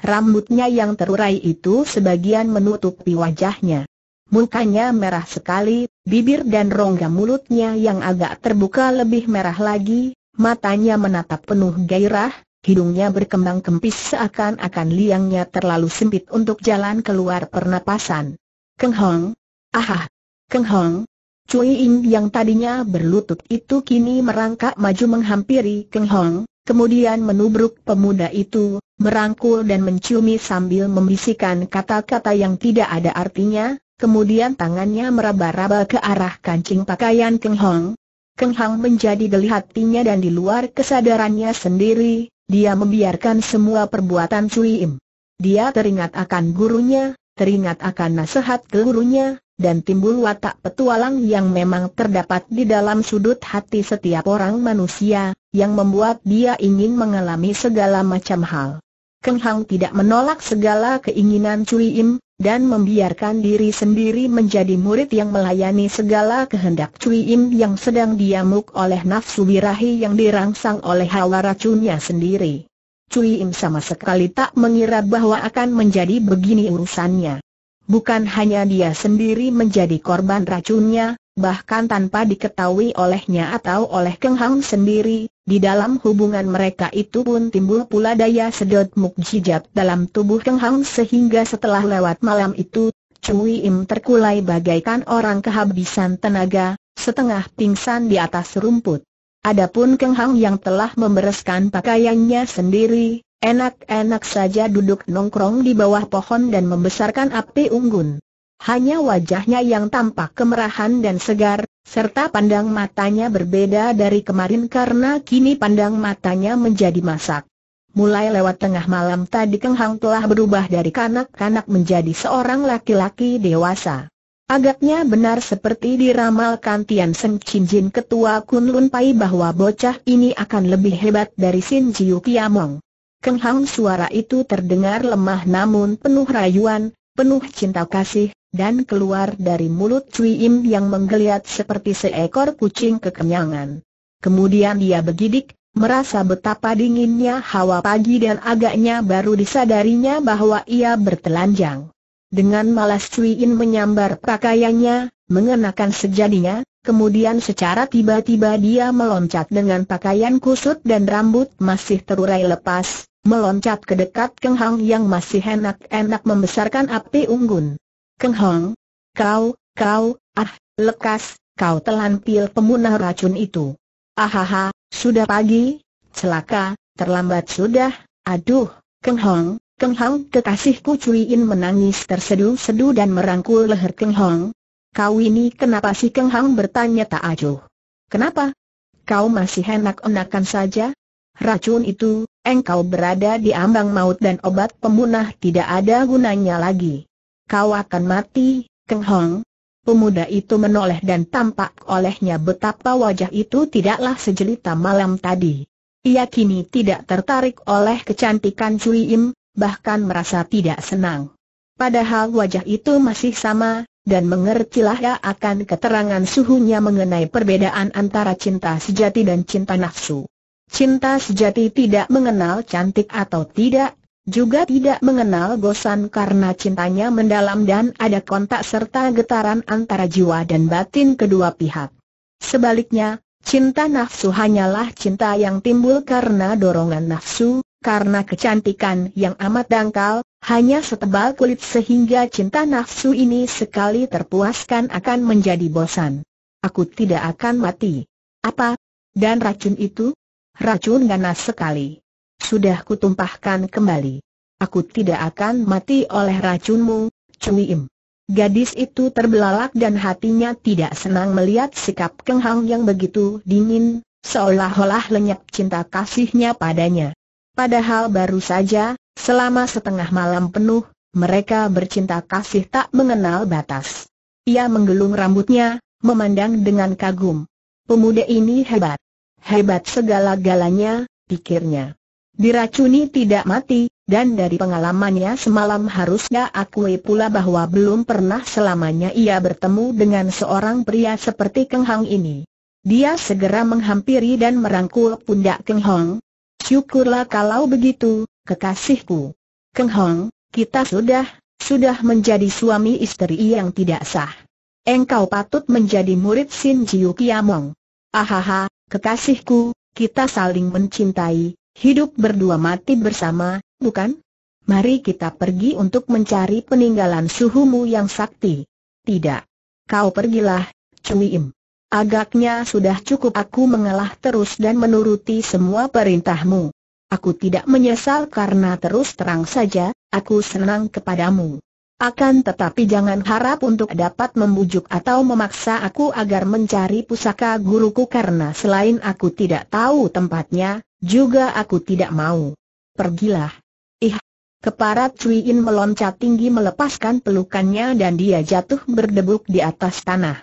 A: Rambutnya yang terurai itu sebagian menutupi wajahnya. Mukanya merah sekali, bibir dan rongga mulutnya yang agak terbuka lebih merah lagi, matanya menatap penuh gairah, hidungnya berkembang kempis seakan-akan liangnya terlalu sempit untuk jalan keluar pernapasan. Keng Hong, ahah, Keng Hong, Cui Ying yang tadinya berlutut itu kini merangkak maju menghampiri Keng Hong, kemudian menubruk pemuda itu, merangkul dan menciumi sambil membisikkan kata-kata yang tidak ada artinya, kemudian tangannya meraba-raba ke arah kancing pakaian Keng Hong, Keng Hong menjadi geli hatinya dan di luar kesadarannya sendiri, dia membiarkan semua perbuatan Cui Im. Dia teringat akan gurunya, teringat akan nasihat gurunya, dan timbul watak petualang yang memang terdapat di dalam sudut hati setiap orang manusia, yang membuat dia ingin mengalami segala macam hal. Keng Hang tidak menolak segala keinginan Cui Im, dan membiarkan diri sendiri menjadi murid yang melayani segala kehendak Cui Im yang sedang diamuk oleh nafsu birahi yang dirangsang oleh hawa racunnya sendiri. Cui Im sama sekali tak mengira bahwa akan menjadi begini urusannya. Bukan hanya dia sendiri menjadi korban racunnya, bahkan tanpa diketahui olehnya atau oleh Keng Hang sendiri, di dalam hubungan mereka itu pun timbul pula daya sedot mukjizat dalam tubuh Keng Hang sehingga setelah lewat malam itu, Cui Im terkulai bagaikan orang kehabisan tenaga, setengah pingsan di atas rumput. Adapun Keng Hang yang telah membereskan pakaiannya sendiri, enak-enak saja duduk nongkrong di bawah pohon dan membesarkan api unggun. Hanya wajahnya yang tampak kemerahan dan segar, serta pandang matanya berbeda dari kemarin karena kini pandang matanya menjadi masak. Mulai lewat tengah malam tadi Keng Hang telah berubah dari kanak-kanak menjadi seorang laki-laki dewasa. Agaknya benar seperti diramalkan Tian Seng Chin Jin ketua Kun Lun Pai bahwa bocah ini akan lebih hebat dari Sin Jiu Kiamong. Keng Hang suara itu terdengar lemah namun penuh rayuan, penuh cinta kasih, dan keluar dari mulut Cui Im yang menggeliat seperti seekor kucing kekenyangan. Kemudian dia begidik, merasa betapa dinginnya hawa pagi dan agaknya baru disadarinya bahwa ia bertelanjang. Dengan malas Cui Im menyambar pakaiannya, mengenakan sejadinya, kemudian secara tiba-tiba dia meloncat dengan pakaian kusut dan rambut masih terurai lepas, meloncat ke dekat Keng Hang yang masih enak-enak membesarkan api unggun. Keng Hong. Kau, kau, ah, lekas, kau telan pil pemunah racun itu. Ahaha, sudah pagi, celaka, terlambat sudah, aduh, Keng Hong, Keng Hong kekasihku Cui In menangis tersedu-sedu dan merangkul leher Keng Hong. Kau ini kenapa sih Keng Hong bertanya tak ajuh? Kenapa? Kau masih enak-enakan saja? Racun itu, engkau berada di ambang maut dan obat pemunah tidak ada gunanya lagi. Kau akan mati, Keng Hong. Pemuda itu menoleh dan tampak olehnya betapa wajah itu tidaklah sejelita malam tadi. Ia kini tidak tertarik oleh kecantikan Cui Im, bahkan merasa tidak senang. Padahal wajah itu masih sama, dan mengertilah ia akan keterangan suhunya mengenai perbedaan antara cinta sejati dan cinta nafsu. Cinta sejati tidak mengenal cantik atau tidak, juga tidak mengenal bosan karena cintanya mendalam dan ada kontak serta getaran antara jiwa dan batin kedua pihak. Sebaliknya, cinta nafsu hanyalah cinta yang timbul karena dorongan nafsu, karena kecantikan yang amat dangkal, hanya setebal kulit sehingga cinta nafsu ini sekali terpuaskan akan menjadi bosan. Aku tidak akan mati. Apa? Dan racun itu? Racun ganas sekali sudah kutumpahkan kembali. Aku tidak akan mati oleh racunmu, Cui Im. Gadis itu terbelalak dan hatinya tidak senang melihat sikap Keng Hang yang begitu dingin, seolah-olah lenyap cinta kasihnya padanya. Padahal baru saja, selama setengah malam penuh, mereka bercinta kasih tak mengenal batas. Ia menggelung rambutnya, memandang dengan kagum. Pemuda ini hebat. Hebat segala-galanya, pikirnya. Diracuni tidak mati, dan dari pengalamannya semalam harusnya akui pula bahwa belum pernah selamanya ia bertemu dengan seorang pria seperti Keng Hong ini. Dia segera menghampiri dan merangkul pundak Keng Hong. Syukurlah kalau begitu, kekasihku. Keng Hong, kita sudah, sudah menjadi suami istri yang tidak sah. Engkau patut menjadi murid Sin Jiu Kiamong. Ahaha, kekasihku, kita saling mencintai, Hidup berdua mati bersama, bukan? Mari kita pergi untuk mencari peninggalan suhumu yang sakti. Tidak. Kau pergilah, Cui Im. Agaknya sudah cukup aku mengalah terus dan menuruti semua perintahmu. Aku tidak menyesal karena terus terang saja, aku senang kepadamu. Akan tetapi jangan harap untuk dapat membujuk atau memaksa aku agar mencari pusaka guruku karena selain aku tidak tahu tempatnya, juga aku tidak mau. Pergilah. Ih. Keparat Cui Cuiin meloncat tinggi melepaskan pelukannya dan dia jatuh berdebuk di atas tanah.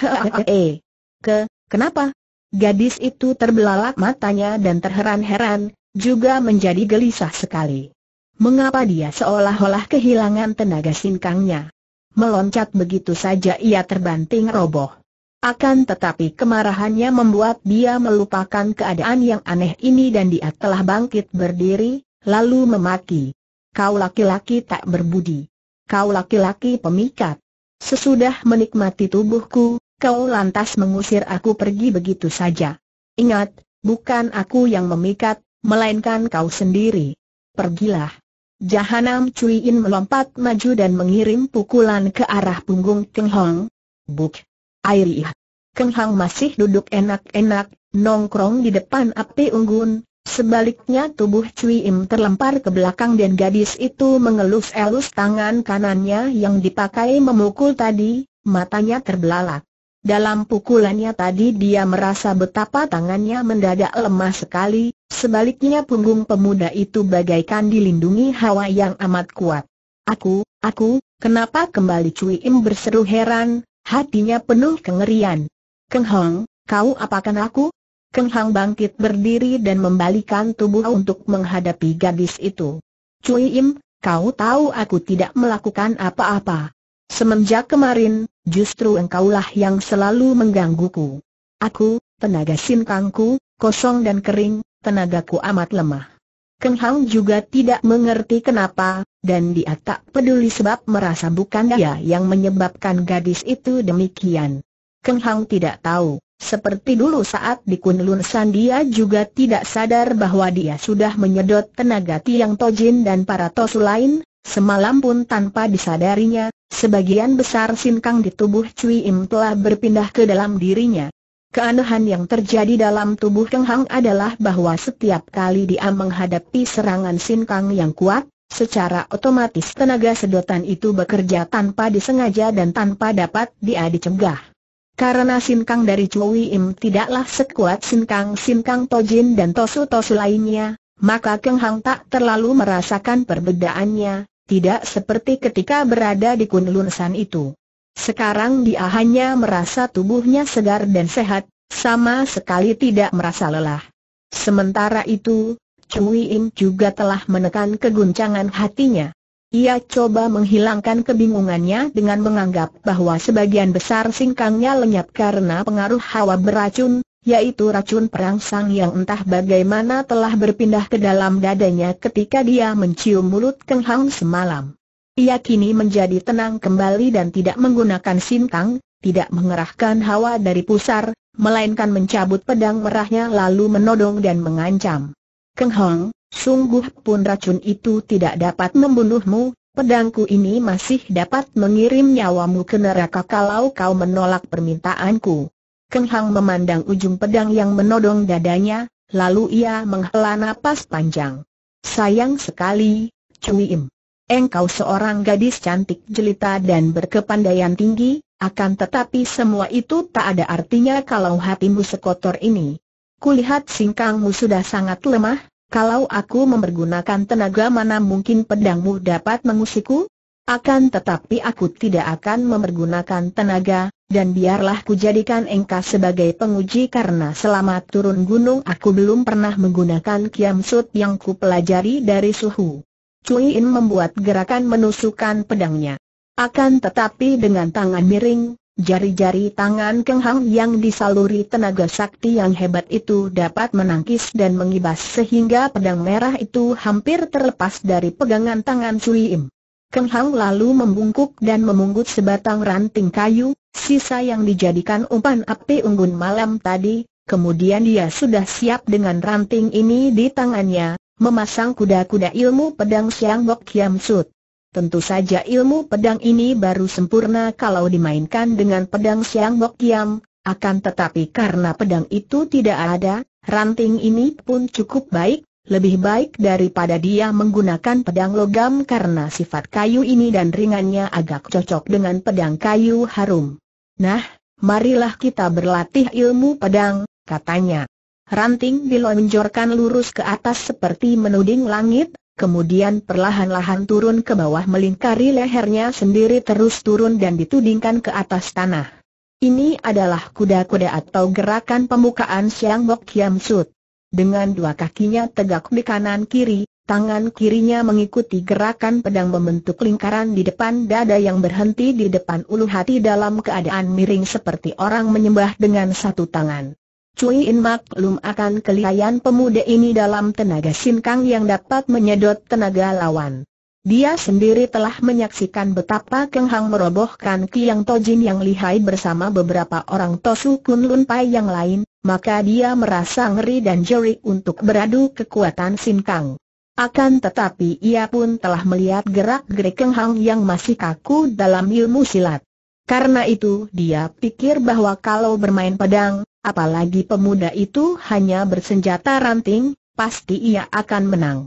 A: Hehehe. Ke, kenapa? Gadis itu terbelalak matanya dan terheran-heran, juga menjadi gelisah sekali. Mengapa dia seolah-olah kehilangan tenaga sinkangnya? Meloncat begitu saja ia terbanting roboh. Akan tetapi kemarahannya membuat dia melupakan keadaan yang aneh ini dan dia telah bangkit berdiri, lalu memaki. Kau laki-laki tak berbudi. Kau laki-laki pemikat. Sesudah menikmati tubuhku, kau lantas mengusir aku pergi begitu saja. Ingat, bukan aku yang memikat, melainkan kau sendiri. Pergilah. Jahanam Cuiin melompat maju dan mengirim pukulan ke arah punggung Teng Hong. Buk. Aih. Iya. Keng Hang masih duduk enak-enak, nongkrong di depan api unggun, Sebaliknya tubuh Cui Im terlempar ke belakang dan gadis itu mengelus-elus tangan kanannya yang dipakai memukul tadi, matanya terbelalak. Dalam pukulannya tadi dia merasa betapa tangannya mendadak lemah sekali, sebaliknya punggung pemuda itu bagaikan dilindungi hawa yang amat kuat. Aku, aku, kenapa kembali Cui Im berseru heran, Hatinya penuh kengerian. Keng Hong, kau apakan aku? Keng Hong bangkit berdiri dan membalikan tubuh untuk menghadapi gadis itu. Cui Im, kau tahu aku tidak melakukan apa-apa. Semenjak kemarin, justru engkaulah yang selalu menggangguku. Aku, tenaga sinkangku, kosong dan kering, tenagaku amat lemah. Keng Hang juga tidak mengerti kenapa, dan dia tak peduli sebab merasa bukan dia yang menyebabkan gadis itu demikian. Keng Hang tidak tahu, seperti dulu saat di Kunlun San dia juga tidak sadar bahwa dia sudah menyedot tenaga Tiang Tojin dan para Tosu lain, semalam pun tanpa disadarinya, sebagian besar sinkang di tubuh Cui Im telah berpindah ke dalam dirinya. Keanehan yang terjadi dalam tubuh Keng Hang adalah bahwa setiap kali dia menghadapi serangan Sin Kang yang kuat, secara otomatis tenaga sedotan itu bekerja tanpa disengaja dan tanpa dapat dia dicegah. Karena Sin Kang dari Chui Im tidaklah sekuat Sin Kang Sin Kang Tojin dan Tosu Tosu lainnya, maka Keng Hang tak terlalu merasakan perbedaannya, tidak seperti ketika berada di Kunlun San itu. Sekarang dia hanya merasa tubuhnya segar dan sehat, sama sekali tidak merasa lelah. Sementara itu, Cui Im juga telah menekan keguncangan hatinya. Ia coba menghilangkan kebingungannya dengan menganggap bahwa sebagian besar singkangnya lenyap karena pengaruh hawa beracun, yaitu racun perangsang yang entah bagaimana telah berpindah ke dalam dadanya ketika dia mencium mulut Keng Hang semalam. Ia kini menjadi tenang kembali dan tidak menggunakan sintang, tidak mengerahkan hawa dari pusar, melainkan mencabut pedang merahnya lalu menodong dan mengancam. Keng Hong, sungguh pun racun itu tidak dapat membunuhmu, pedangku ini masih dapat mengirim nyawamu ke neraka kalau kau menolak permintaanku. Keng Hong memandang ujung pedang yang menodong dadanya, lalu ia menghela napas panjang. Sayang sekali, Cui Im engkau seorang gadis cantik jelita dan berkepandaian tinggi, akan tetapi semua itu tak ada artinya kalau hatimu sekotor ini. Kulihat singkangmu sudah sangat lemah, kalau aku memergunakan tenaga mana mungkin pedangmu dapat mengusikku? Akan tetapi aku tidak akan memergunakan tenaga, dan biarlah kujadikan engkau sebagai penguji karena selama turun gunung aku belum pernah menggunakan kiamsut yang kupelajari dari suhu. Cui In membuat gerakan menusukan pedangnya. Akan tetapi dengan tangan miring, jari-jari tangan Keng Hang yang disaluri tenaga sakti yang hebat itu dapat menangkis dan mengibas sehingga pedang merah itu hampir terlepas dari pegangan tangan Cui Im. Keng Hang lalu membungkuk dan memungut sebatang ranting kayu, sisa yang dijadikan umpan api unggun malam tadi, kemudian dia sudah siap dengan ranting ini di tangannya, memasang kuda-kuda ilmu pedang Siang Bok Kiam Sut. Tentu saja ilmu pedang ini baru sempurna kalau dimainkan dengan pedang Siang Bok Kiam, akan tetapi karena pedang itu tidak ada, ranting ini pun cukup baik, lebih baik daripada dia menggunakan pedang logam karena sifat kayu ini dan ringannya agak cocok dengan pedang kayu harum. Nah, marilah kita berlatih ilmu pedang, katanya. Ranting dilonjorkan lurus ke atas seperti menuding langit, kemudian perlahan-lahan turun ke bawah melingkari lehernya sendiri terus turun dan ditudingkan ke atas tanah. Ini adalah kuda-kuda atau gerakan pembukaan Siang Bok Kiam Sud. Dengan dua kakinya tegak di kanan kiri, tangan kirinya mengikuti gerakan pedang membentuk lingkaran di depan dada yang berhenti di depan ulu hati dalam keadaan miring seperti orang menyembah dengan satu tangan. Cui In belum akan kelihayan pemuda ini dalam tenaga sinkang yang dapat menyedot tenaga lawan. Dia sendiri telah menyaksikan betapa Keng Hang merobohkan Kiang Tojin yang lihai bersama beberapa orang Tosu Kun Lun Pai yang lain, maka dia merasa ngeri dan jeri untuk beradu kekuatan sinkang. Akan tetapi ia pun telah melihat gerak-gerik Keng Hang yang masih kaku dalam ilmu silat. Karena itu dia pikir bahwa kalau bermain pedang, apalagi pemuda itu hanya bersenjata ranting, pasti ia akan menang.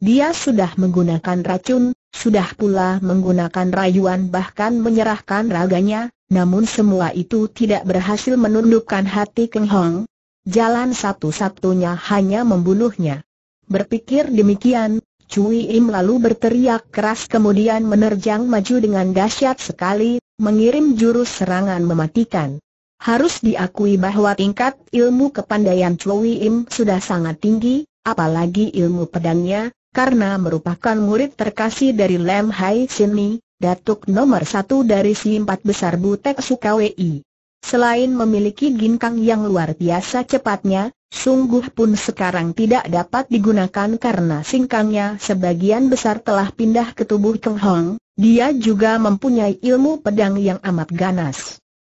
A: Dia sudah menggunakan racun, sudah pula menggunakan rayuan bahkan menyerahkan raganya, namun semua itu tidak berhasil menundukkan hati Keng Hong. Jalan satu-satunya hanya membunuhnya. Berpikir demikian, Cui Im lalu berteriak keras kemudian menerjang maju dengan dahsyat sekali, mengirim jurus serangan mematikan. Harus diakui bahwa tingkat ilmu kepandaian Cui Im sudah sangat tinggi, apalagi ilmu pedangnya, karena merupakan murid terkasih dari Lam Hai Sini, datuk nomor satu dari si empat besar Butek Sukawi. Selain memiliki ginkang yang luar biasa cepatnya, sungguh pun sekarang tidak dapat digunakan karena singkangnya sebagian besar telah pindah ke tubuh Keng Hong, dia juga mempunyai ilmu pedang yang amat ganas.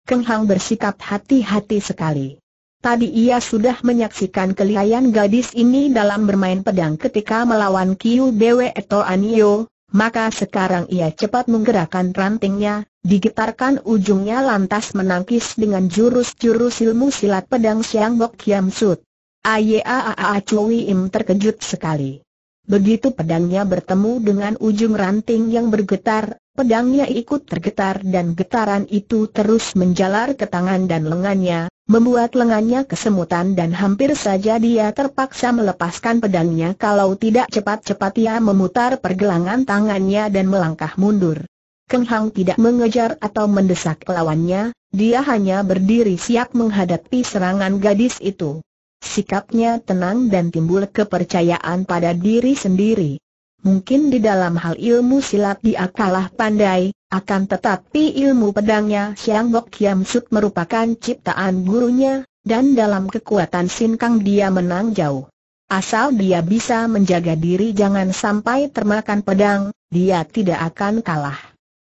A: Keng Hong bersikap hati-hati sekali. Tadi ia sudah menyaksikan kelihayan gadis ini dalam bermain pedang ketika melawan Kiu Bwe Toanio, maka sekarang ia cepat menggerakkan rantingnya, digetarkan ujungnya lantas menangkis dengan jurus-jurus ilmu silat pedang Siang Bok Kiam Sut. Ayaaa Chui Im terkejut sekali. Begitu pedangnya bertemu dengan ujung ranting yang bergetar, pedangnya ikut tergetar dan getaran itu terus menjalar ke tangan dan lengannya, membuat lengannya kesemutan dan hampir saja dia terpaksa melepaskan pedangnya kalau tidak cepat-cepat ia memutar pergelangan tangannya dan melangkah mundur. Keng Hang tidak mengejar atau mendesak lawannya, dia hanya berdiri siap menghadapi serangan gadis itu. Sikapnya tenang dan timbul kepercayaan pada diri sendiri. Mungkin di dalam hal ilmu silat dia kalah pandai, akan tetapi ilmu pedangnya Siang Gok Kiam Sut merupakan ciptaan gurunya, dan dalam kekuatan Sin Kang dia menang jauh. Asal dia bisa menjaga diri jangan sampai termakan pedang, dia tidak akan kalah.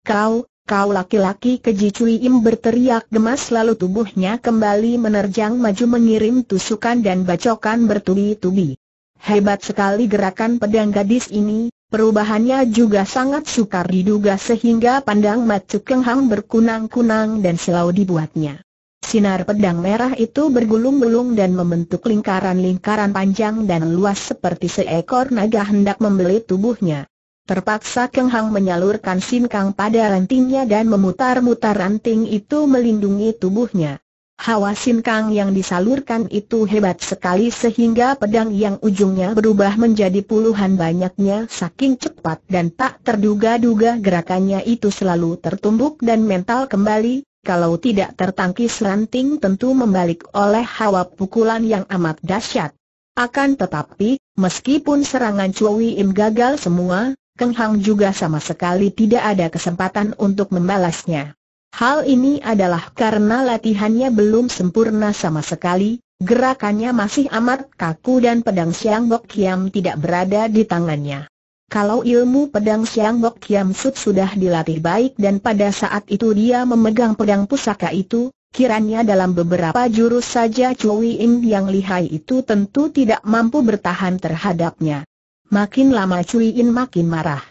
A: Kau, kau laki-laki keji Cui Im berteriak gemas lalu tubuhnya kembali menerjang maju mengirim tusukan dan bacokan bertubi-tubi. Hebat sekali gerakan pedang gadis ini, perubahannya juga sangat sukar diduga sehingga pandang Macu Keng Hang berkunang-kunang dan selau dibuatnya. Sinar pedang merah itu bergulung-gulung dan membentuk lingkaran-lingkaran panjang dan luas seperti seekor naga hendak membelit tubuhnya. Terpaksa Keng Hang menyalurkan sinkang pada rantingnya dan memutar-mutar ranting itu melindungi tubuhnya. Hawa sinkang yang disalurkan itu hebat sekali sehingga pedang yang ujungnya berubah menjadi puluhan banyaknya saking cepat dan tak terduga-duga gerakannya itu selalu tertumbuk dan mental kembali, kalau tidak tertangkis ranting tentu membalik oleh hawa pukulan yang amat dahsyat. Akan tetapi, meskipun serangan Chui Im gagal semua, Keng Hang juga sama sekali tidak ada kesempatan untuk membalasnya. Hal ini adalah karena latihannya belum sempurna sama sekali, gerakannya masih amat kaku dan pedang Siang Bok Kiam tidak berada di tangannya. Kalau ilmu pedang Siang Bok Kiam sud sudah dilatih baik dan pada saat itu dia memegang pedang pusaka itu, kiranya dalam beberapa jurus saja Cui Ing yang lihai itu tentu tidak mampu bertahan terhadapnya. Makin lama Cui Ing makin marah.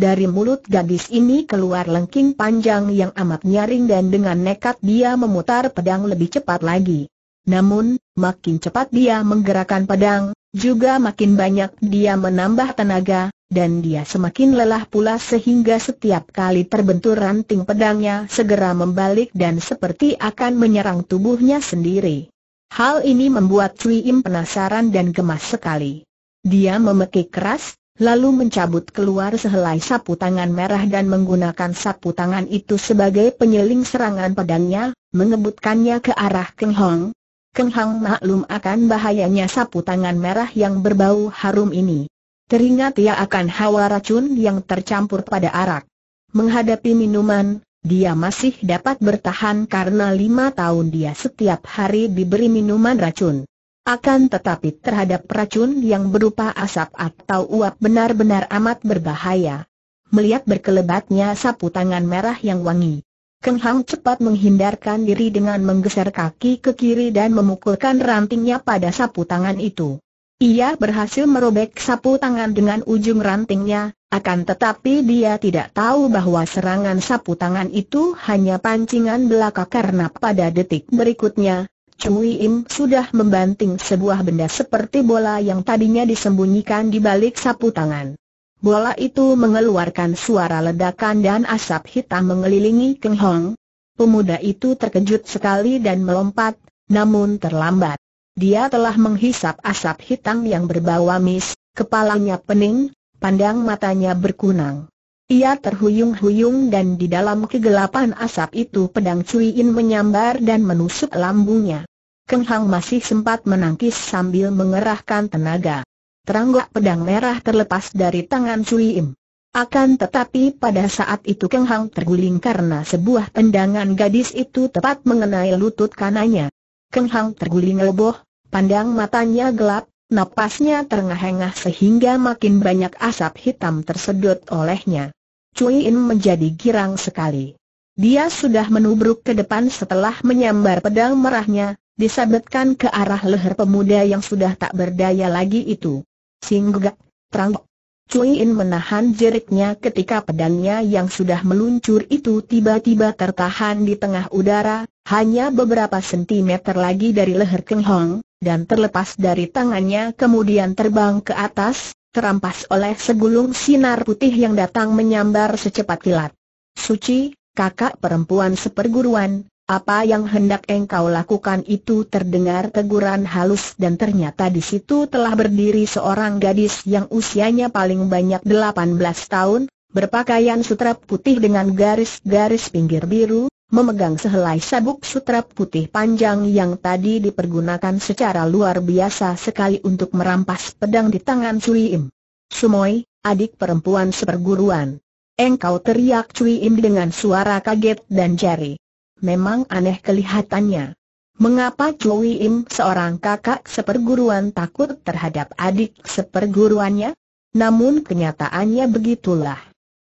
A: Dari mulut gadis ini keluar lengking panjang yang amat nyaring dan dengan nekat dia memutar pedang lebih cepat lagi. Namun, makin cepat dia menggerakkan pedang, juga makin banyak dia menambah tenaga, dan dia semakin lelah pula sehingga setiap kali terbentur ranting pedangnya segera membalik dan seperti akan menyerang tubuhnya sendiri. Hal ini membuat Cui Im penasaran dan gemas sekali. Dia memekik keras, lalu mencabut keluar sehelai sapu tangan merah dan menggunakan sapu tangan itu sebagai penyeling serangan pedangnya, mengebutkannya ke arah Keng Hong. Keng Hong maklum akan bahayanya sapu tangan merah yang berbau harum ini. Teringat ia akan hawa racun yang tercampur pada arak. Menghadapi minuman, dia masih dapat bertahan karena lima tahun dia setiap hari diberi minuman racun. Akan tetapi terhadap racun yang berupa asap atau uap benar-benar amat berbahaya. Melihat berkelebatnya sapu tangan merah yang wangi. Keng Hang cepat menghindarkan diri dengan menggeser kaki ke kiri dan memukulkan rantingnya pada sapu tangan itu. Ia berhasil merobek sapu tangan dengan ujung rantingnya, akan tetapi dia tidak tahu bahwa serangan sapu tangan itu hanya pancingan belaka karena pada detik berikutnya, Cui Im sudah membanting sebuah benda seperti bola yang tadinya disembunyikan di balik sapu tangan. Bola itu mengeluarkan suara ledakan dan asap hitam mengelilingi Keng Hong. Pemuda itu terkejut sekali dan melompat, namun terlambat. Dia telah menghisap asap hitam yang berbau amis, kepalanya pening, pandang matanya berkunang. Ia terhuyung-huyung dan di dalam kegelapan asap itu pedang Cui In menyambar dan menusuk lambungnya. Keng Hang masih sempat menangkis sambil mengerahkan tenaga. Teranggak pedang merah terlepas dari tangan Cui Im. Akan tetapi pada saat itu Keng Hang terguling karena sebuah tendangan gadis itu tepat mengenai lutut kanannya. Keng Hang terguling leboh, pandang matanya gelap, napasnya terengah-engah sehingga makin banyak asap hitam tersedot olehnya. Cui In menjadi girang sekali. Dia sudah menubruk ke depan setelah menyambar pedang merahnya, disabetkan ke arah leher pemuda yang sudah tak berdaya lagi itu. Singgak, terang. Cui In menahan jeritnya ketika pedangnya yang sudah meluncur itu tiba-tiba tertahan di tengah udara, hanya beberapa sentimeter lagi dari leher Keng Hong, dan terlepas dari tangannya kemudian terbang ke atas, terampas oleh segulung sinar putih yang datang menyambar secepat kilat. Suci, kakak perempuan seperguruan, apa yang hendak engkau lakukan itu terdengar teguran halus dan ternyata di situ telah berdiri seorang gadis yang usianya paling banyak 18 tahun, berpakaian sutra putih dengan garis-garis pinggir biru, memegang sehelai sabuk sutra putih panjang yang tadi dipergunakan secara luar biasa sekali untuk merampas pedang di tangan Cui Im. Sumoy, adik perempuan seperguruan. Engkau teriak Cui Im dengan suara kaget dan jari memang aneh kelihatannya. Mengapa Chui Im seorang kakak seperguruan takut terhadap adik seperguruannya? Namun kenyataannya begitulah.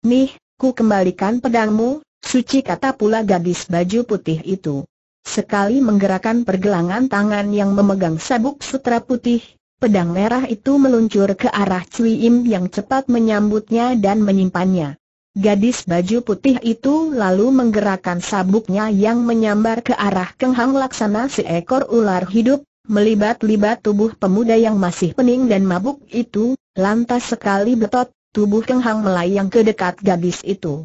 A: Nih, ku kembalikan pedangmu, suci kata pula gadis baju putih itu. Sekali menggerakkan pergelangan tangan yang memegang sabuk sutra putih, pedang merah itu meluncur ke arah Cui Im yang cepat menyambutnya dan menyimpannya. Gadis baju putih itu lalu menggerakkan sabuknya yang menyambar ke arah kenghang laksana seekor ular hidup, melibat-libat tubuh pemuda yang masih pening dan mabuk itu, lantas sekali betot, tubuh kenghang melayang ke dekat gadis itu.